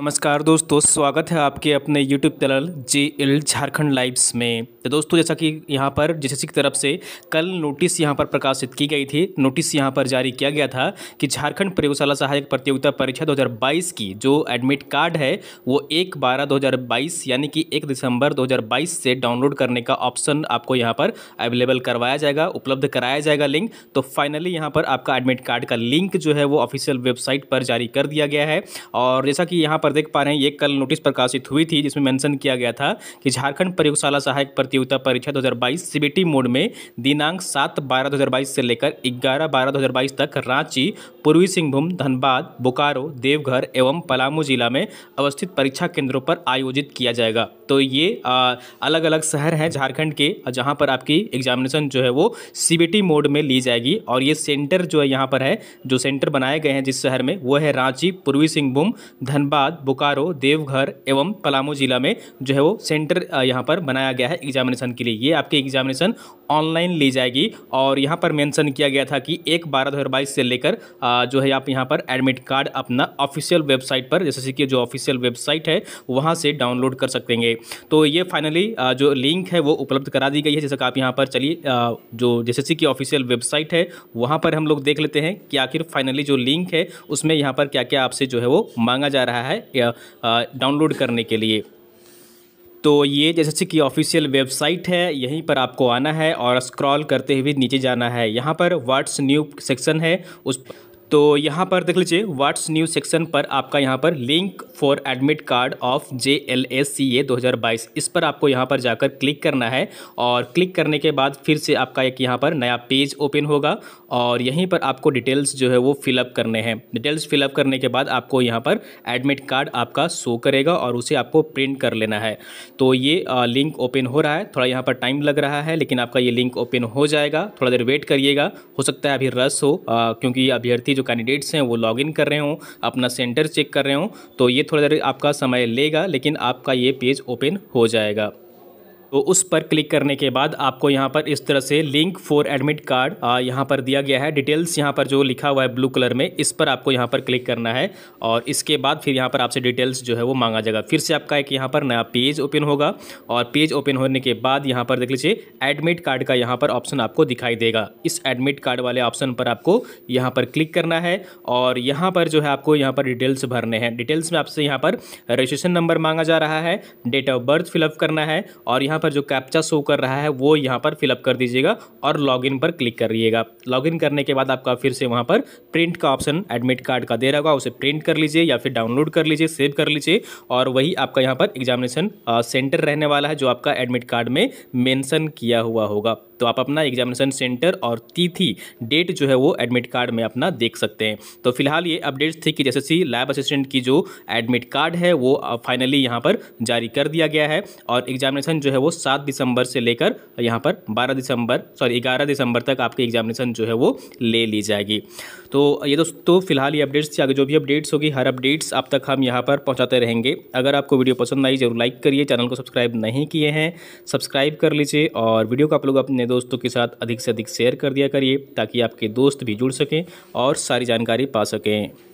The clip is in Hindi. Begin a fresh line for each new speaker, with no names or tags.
नमस्कार दोस्तों स्वागत है आपके अपने YouTube channel J L Jharkhand lives में तो दोस्तों जैसा कि यहाँ पर जेसीसी की तरफ से कल नोटिस यहाँ पर प्रकाशित की गई थी नोटिस यहाँ पर जारी किया गया था कि झारखंड प्रयोगशाला सहायक प्रतियोगिता परीक्षा 2022 की जो एडमिट कार्ड है वो एक बारह 2022 यानी कि एक दिसंबर 2022 से डाउनलोड करने का ऑप्शन आपको यहाँ पर अवेलेबल करवाया जाएगा उपलब्ध कराया जाएगा लिंक तो फाइनली यहाँ पर आपका एडमिट कार्ड का लिंक जो है वो ऑफिशियल वेबसाइट पर जारी कर दिया गया है और जैसा कि यहाँ पर देख पा रहे हैं ये कल नोटिस प्रकाशित हुई थी जिसमें मेंशन किया गया था कि झारखंड प्रयोगशाला सहायक प्रतियोगिता परीक्षा 2022 हज़ार मोड में दिनांक 7 बारह 2022 से लेकर 11 बारह 2022 तक रांची पूर्वी सिंहभूम धनबाद बोकारो देवघर एवं पलामू जिला में अवस्थित परीक्षा केंद्रों पर आयोजित किया जाएगा तो ये आ, अलग अलग शहर हैं झारखंड के जहाँ पर आपकी एग्जामिनेशन जो है वो सी मोड में ली जाएगी और ये सेंटर जो है यहाँ पर है जो सेंटर बनाए गए हैं जिस शहर में वो है रांची पूर्वी सिंहभूम धनबाद बाद बोकारो देवघर एवं पलामू जिला में जो है वो सेंटर यहाँ पर बनाया गया है एग्जामिनेशन के लिए ये आपकी एग्जामिनेशन ऑनलाइन ली जाएगी और यहाँ पर मेंशन किया गया था कि एक बारह दो बाईस से लेकर जो है आप यहाँ पर एडमिट कार्ड अपना ऑफिशियल वेबसाइट पर जैसे कि जो ऑफिशियल वेबसाइट है वहाँ से डाउनलोड कर सकते हैं तो ये फाइनली जो लिंक है वो उपलब्ध करा दी गई है जैसे कि आप यहाँ पर चलिए जो जैसे की ऑफिशियल वेबसाइट है वहाँ पर हम लोग देख लेते हैं कि आखिर फाइनली जो लिंक है उसमें यहाँ पर क्या क्या आपसे जो है वो मांगा जा रहा है डाउनलोड करने के लिए तो ये जैसे की ऑफिशियल वेबसाइट है यहीं पर आपको आना है और स्क्रॉल करते हुए नीचे जाना है यहाँ पर व्हाट्स न्यू सेक्शन है उस तो यहाँ पर देख लीजिए व्हाट्स न्यू सेक्शन पर आपका यहाँ पर link for admit card of J L S C A दो इस पर आपको यहाँ पर जाकर क्लिक करना है और क्लिक करने के बाद फिर से आपका एक यहाँ पर नया पेज ओपन होगा और यहीं पर आपको डिटेल्स जो है वो फिलअप करने हैं डिटेल्स फिलअप करने के बाद आपको यहाँ पर एडमिट कार्ड आपका शो करेगा और उसे आपको प्रिंट कर लेना है तो ये लिंक ओपन हो रहा है थोड़ा यहाँ पर टाइम लग रहा है लेकिन आपका ये लिंक ओपन हो जाएगा थोड़ा देर वेट करिएगा हो सकता है अभी रस हो आ, क्योंकि अभ्यर्थी जो कैंडिडेट्स हैं वो लॉग कर रहे हों अपना सेंटर चेक कर रहे हों तो ये थोड़ा थोड़ी देर आपका समय लेगा लेकिन आपका ये पेज ओपन हो जाएगा तो उस पर क्लिक करने के बाद आपको यहाँ पर इस तरह से लिंक फॉर एडमिट कार्ड यहाँ पर दिया गया है डिटेल्स यहाँ पर जो लिखा हुआ है ब्लू कलर में इस पर आपको यहाँ पर क्लिक करना है और इसके बाद फिर यहाँ पर आपसे डिटेल्स जो है वो मांगा जाएगा फिर से आपका एक यहाँ पर नया पेज ओपन होगा और पेज ओपन होने के बाद यहाँ पर देख लीजिए एडमिट कार्ड का यहाँ पर ऑप्शन आपको दिखाई देगा इस एडमिट कार्ड वाले ऑप्शन पर आपको यहाँ पर क्लिक करना है और यहाँ पर जो है आपको यहाँ पर डिटेल्स भरने हैं डिटेल्स में आपसे यहाँ पर रजिस्ट्रेशन नंबर मांगा जा रहा है डेट ऑफ बर्थ फिलअप करना है और यहाँ पर जो कैप्चा शो कर रहा है वो यहाँ पर फिलअप कर दीजिएगा और लॉगिन पर क्लिक करिएगा लॉगिन करने के बाद आपका फिर से वहाँ पर प्रिंट का ऑप्शन एडमिट कार्ड का दे रहा होगा उसे प्रिंट कर लीजिए या फिर डाउनलोड कर लीजिए सेव कर लीजिए और वही आपका यहाँ पर एग्जामिनेशन सेंटर रहने वाला है जो आपका एडमिट कार्ड में मैंसन किया हुआ होगा तो आप अपना एग्जामिनेशन सेंटर और तिथि डेट जो है वो एडमिट कार्ड में अपना देख सकते हैं तो फिलहाल ये अपडेट्स थे कि जैसे सी लैब असिस्टेंट की जो एडमिट कार्ड है वो फाइनली यहाँ पर जारी कर दिया गया है और एग्जामिनेशन जो है वो सात दिसंबर से लेकर यहाँ पर बारह दिसंबर सॉरी ग्यारह दिसंबर तक आपकी एग्जामिनेशन जो है वो ले ली जाएगी तो ये दोस्तों फिलहाल ये अपडेट्स थी आगे जो भी अपडेट्स होगी हर अपडेट्स आप तक हम यहाँ पर पहुँचाते रहेंगे अगर आपको वीडियो पसंद आई जरूर लाइक करिए चैनल को सब्सक्राइब नहीं किए हैं सब्सक्राइब कर लीजिए और वीडियो को आप लोग अपने दोस्तों के साथ अधिक से अधिक शेयर कर दिया करिए ताकि आपके दोस्त भी जुड़ सकें और सारी जानकारी पा सकें